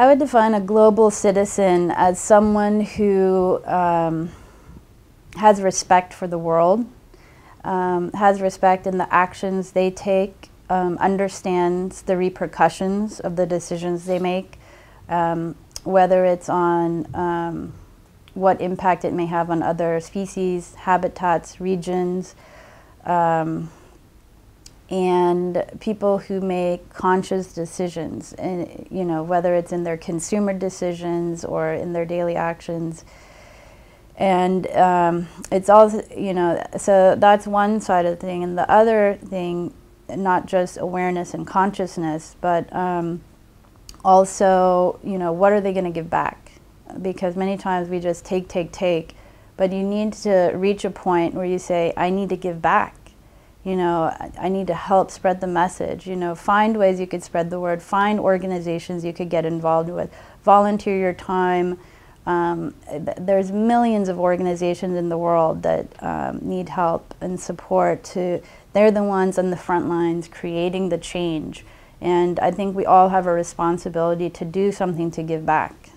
I would define a global citizen as someone who um, has respect for the world, um, has respect in the actions they take, um, understands the repercussions of the decisions they make, um, whether it's on um, what impact it may have on other species, habitats, regions, um, and people who make conscious decisions, and, eh, you know, whether it's in their consumer decisions or in their daily actions. And um, it's all you know, so that's one side of the thing. And the other thing, not just awareness and consciousness, but um, also, you know, what are they going to give back? Because many times we just take, take, take, but you need to reach a point where you say, I need to give back you know, I, need to help spread the message. You know, find ways you could spread the word, find organizations you could get involved with, volunteer your time. Um, there's millions of organizations in the world that um, need help and support to, they're the ones on the front lines creating the change. And I think we all have a responsibility to do something to give back.